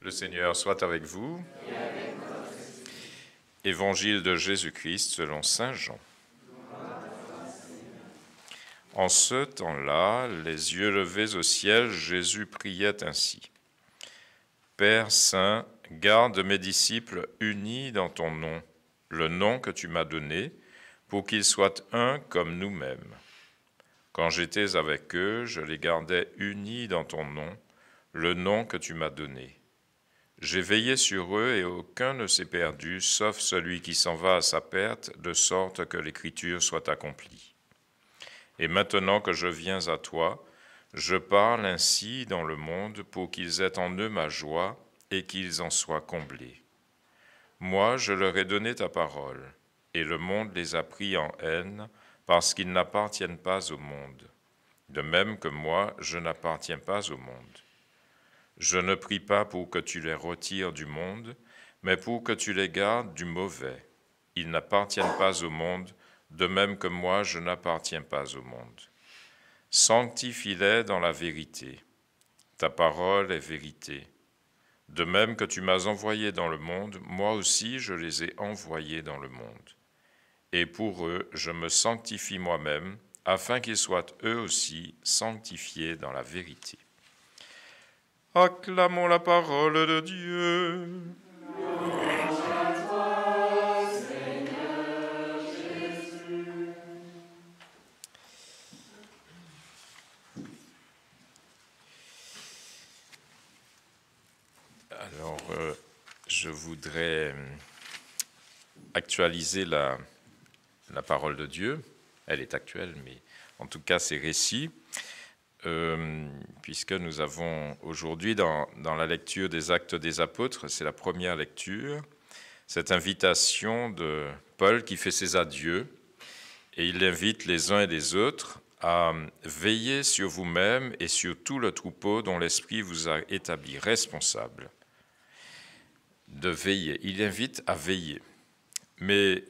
Le Seigneur soit avec vous. Évangile de Jésus-Christ selon Saint Jean. En ce temps-là, les yeux levés au ciel, Jésus priait ainsi. Père Saint, garde mes disciples unis dans ton nom, le nom que tu m'as donné, pour qu'ils soient un comme nous-mêmes. Quand j'étais avec eux, je les gardais unis dans ton nom, le nom que tu m'as donné j'ai veillé sur eux et aucun ne s'est perdu, sauf celui qui s'en va à sa perte, de sorte que l'écriture soit accomplie. Et maintenant que je viens à toi, je parle ainsi dans le monde pour qu'ils aient en eux ma joie et qu'ils en soient comblés. Moi, je leur ai donné ta parole, et le monde les a pris en haine parce qu'ils n'appartiennent pas au monde, de même que moi, je n'appartiens pas au monde. Je ne prie pas pour que tu les retires du monde, mais pour que tu les gardes du mauvais. Ils n'appartiennent pas au monde, de même que moi je n'appartiens pas au monde. Sanctifie-les dans la vérité. Ta parole est vérité. De même que tu m'as envoyé dans le monde, moi aussi je les ai envoyés dans le monde. Et pour eux, je me sanctifie moi-même, afin qu'ils soient eux aussi sanctifiés dans la vérité. Acclamons la parole de Dieu. Alors, euh, je voudrais euh, actualiser la, la parole de Dieu. Elle est actuelle, mais en tout cas, c'est récit. Euh, puisque nous avons aujourd'hui dans, dans, la lecture des actes des apôtres, c'est la première lecture, cette invitation de Paul qui fait ses adieux, et il invite les uns et les autres à veiller sur vous-même et sur tout le troupeau dont l'Esprit vous a établi responsable. De veiller. Il invite à veiller, mais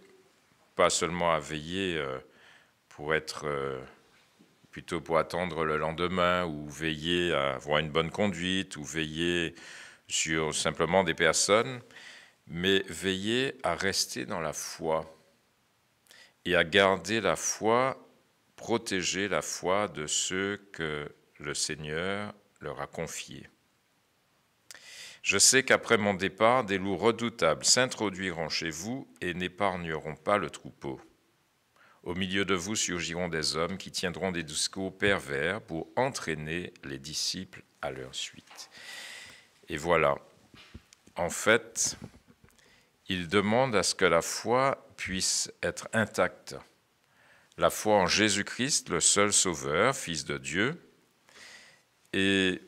pas seulement à veiller euh, pour être euh, plutôt pour attendre le lendemain ou veiller à avoir une bonne conduite ou veiller sur simplement des personnes, mais veiller à rester dans la foi et à garder la foi, protéger la foi de ceux que le Seigneur leur a confiés. Je sais qu'après mon départ, des loups redoutables s'introduiront chez vous et n'épargneront pas le troupeau. Au milieu de vous surgiront des hommes qui tiendront des discours pervers pour entraîner les disciples à leur suite. Et voilà, en fait, il demande à ce que la foi puisse être intacte. La foi en Jésus-Christ, le seul Sauveur, Fils de Dieu. Et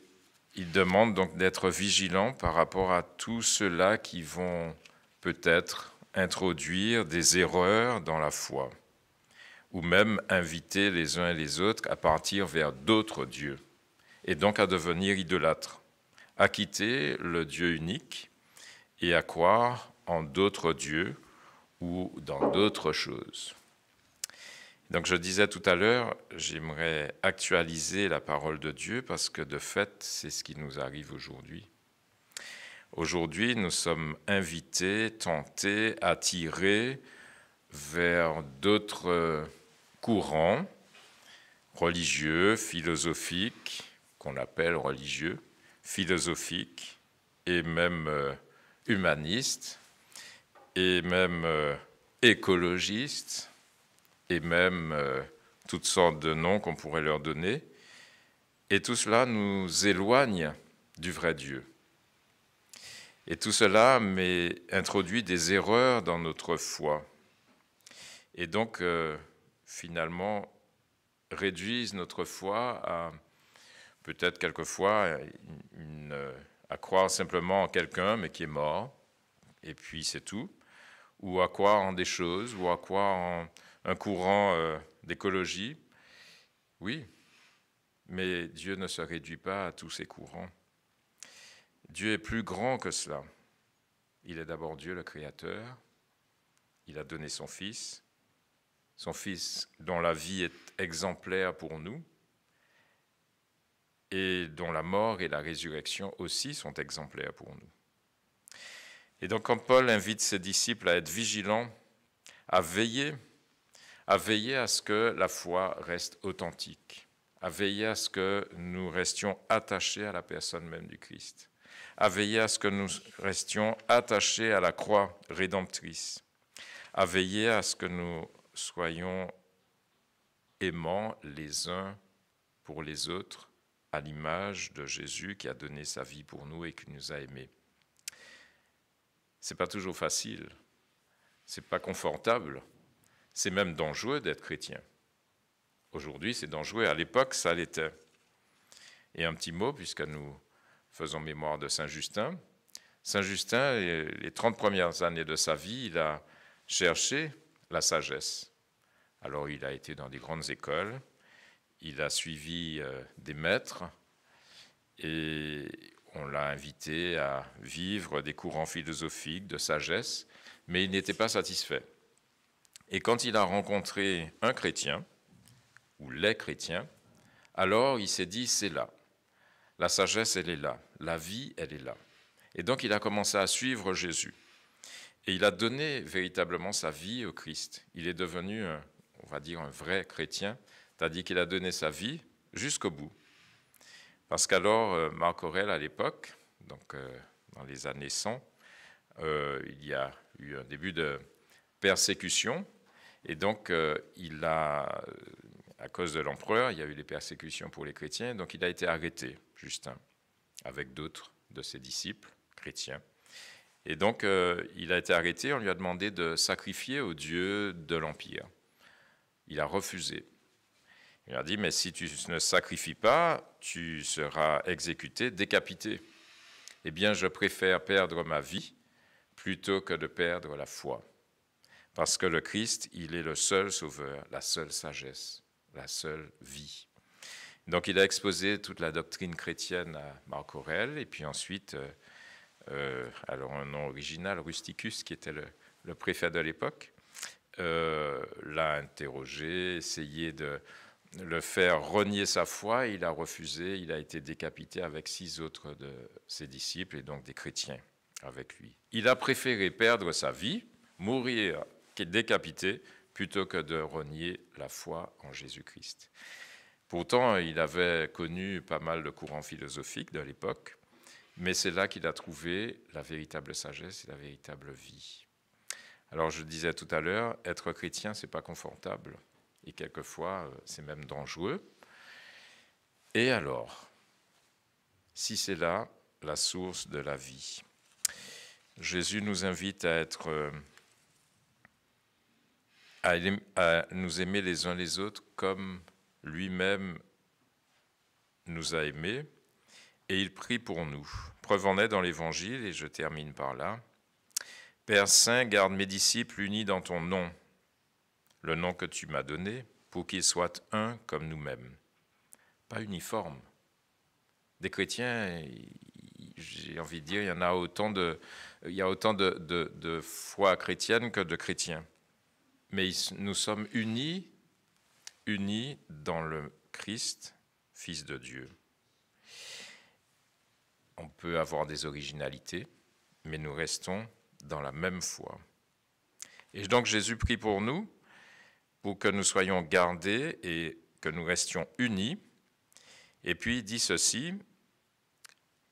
il demande donc d'être vigilant par rapport à tous ceux-là qui vont peut-être introduire des erreurs dans la foi ou même inviter les uns et les autres à partir vers d'autres dieux, et donc à devenir idolâtres, à quitter le Dieu unique et à croire en d'autres dieux ou dans d'autres choses. Donc je disais tout à l'heure, j'aimerais actualiser la parole de Dieu parce que de fait, c'est ce qui nous arrive aujourd'hui. Aujourd'hui, nous sommes invités, tentés, attirés vers d'autres courant, religieux, philosophique, qu'on appelle religieux, philosophique, et même euh, humaniste, et même euh, écologiste, écologistes et même euh, toutes sortes de noms qu'on pourrait leur donner. Et tout cela nous éloigne du vrai Dieu. Et tout cela met introduit des erreurs dans notre foi. Et donc, finalement réduisent notre foi à peut-être quelquefois à croire simplement en quelqu'un mais qui est mort, et puis c'est tout, ou à croire en des choses, ou à croire en un courant euh, d'écologie. Oui, mais Dieu ne se réduit pas à tous ces courants. Dieu est plus grand que cela. Il est d'abord Dieu le Créateur. Il a donné son Fils son Fils dont la vie est exemplaire pour nous et dont la mort et la résurrection aussi sont exemplaires pour nous. Et donc quand Paul invite ses disciples à être vigilants, à veiller, à veiller à ce que la foi reste authentique, à veiller à ce que nous restions attachés à la personne même du Christ, à veiller à ce que nous restions attachés à la croix rédemptrice, à veiller à ce que nous soyons aimants les uns pour les autres à l'image de Jésus qui a donné sa vie pour nous et qui nous a aimés. C'est pas toujours facile, c'est pas confortable, c'est même dangereux d'être chrétien. Aujourd'hui, c'est dangereux, à l'époque, ça l'était. Et un petit mot, puisque nous faisons mémoire de Saint Justin. Saint Justin, les 30 premières années de sa vie, il a cherché la sagesse. Alors il a été dans des grandes écoles, il a suivi euh, des maîtres et on l'a invité à vivre des courants philosophiques de sagesse, mais il n'était pas satisfait. Et quand il a rencontré un chrétien, ou les chrétiens, alors il s'est dit, c'est là. La sagesse, elle est là. La vie, elle est là. Et donc il a commencé à suivre Jésus. Et il a donné véritablement sa vie au Christ. Il est devenu, euh, on va dire, un vrai chrétien, c'est-à-dire qu'il a donné sa vie jusqu'au bout. Parce qu'alors, euh, Marc Aurel, à l'époque, donc euh, dans les années 100, il y a eu un début de persécution. Et donc, il a, à cause de l'empereur, il y a eu des persécutions pour les chrétiens, donc il a été arrêté, Justin, avec d'autres de ses disciples chrétiens. Et donc, euh, il a été arrêté, on lui a demandé de sacrifier au dieu de l'Empire. Il a refusé. Il a dit, mais si tu ne sacrifies pas, tu seras exécuté, décapité. Eh bien, je préfère perdre ma vie plutôt que de perdre la foi. Parce que le Christ, il est le seul sauveur, la seule sagesse, la seule vie. Donc il a exposé toute la doctrine chrétienne à Marc Aurel, et puis ensuite, euh, euh, alors un nom original, Rusticus, qui était le, préfet de l'époque, euh, l'a interrogé, essayé de le faire renier sa foi. Il a refusé, il a été décapité avec six autres de ses disciples et donc des chrétiens avec lui. Il a préféré perdre sa vie, mourir décapité, plutôt que de renier la foi en Jésus-Christ. Pourtant, il avait connu pas mal de courants philosophiques de l'époque, mais c'est là qu'il a trouvé la véritable sagesse et la véritable vie. Alors je disais tout à l'heure, être chrétien, c'est pas confortable et quelquefois euh, c'est même dangereux. Et alors, si c'est là la source de la vie, Jésus nous invite à être euh, à, nous aimer les uns les autres comme lui-même nous a aimés et il prie pour nous. Preuve en est dans l'Évangile, et je termine par là. Père Saint, garde mes disciples unis dans ton nom, le nom que tu m'as donné, pour qu'ils soient un comme nous-mêmes. Pas uniforme. Des chrétiens, j'ai envie de dire, il y en a autant de, il y a autant de, foi chrétienne que de chrétiens. Mais nous sommes unis, unis dans le Christ, Fils de Dieu on peut avoir des originalités, mais nous restons dans la même foi. Et donc Jésus prie pour nous, pour que nous soyons gardés et que nous restions unis. Et puis il dit ceci,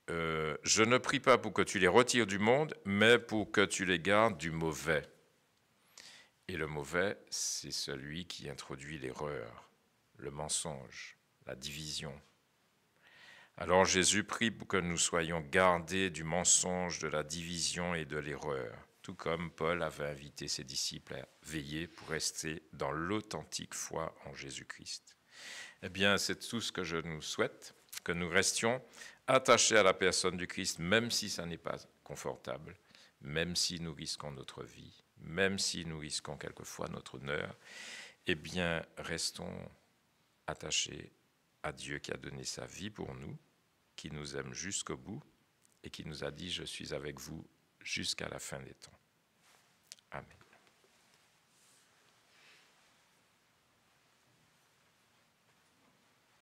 euh, je ne prie pas pour que tu les retires du monde, mais pour que tu les gardes du mauvais. Et le mauvais, c'est celui qui introduit l'erreur, le mensonge, la division. Alors Jésus prie pour que nous soyons gardés du mensonge, de la division et de l'erreur, tout comme Paul avait invité ses disciples à veiller pour rester dans l'authentique foi en Jésus-Christ. Eh bien, c'est tout ce que je nous souhaite, que nous restions attachés à la personne du Christ, même si ça n'est pas confortable, même si nous risquons notre vie, même si nous risquons quelquefois notre honneur, eh bien, restons attachés à Dieu qui a donné sa vie pour nous qui nous aime jusqu'au bout et qui nous a dit, je suis avec vous jusqu'à la fin des temps. Amen.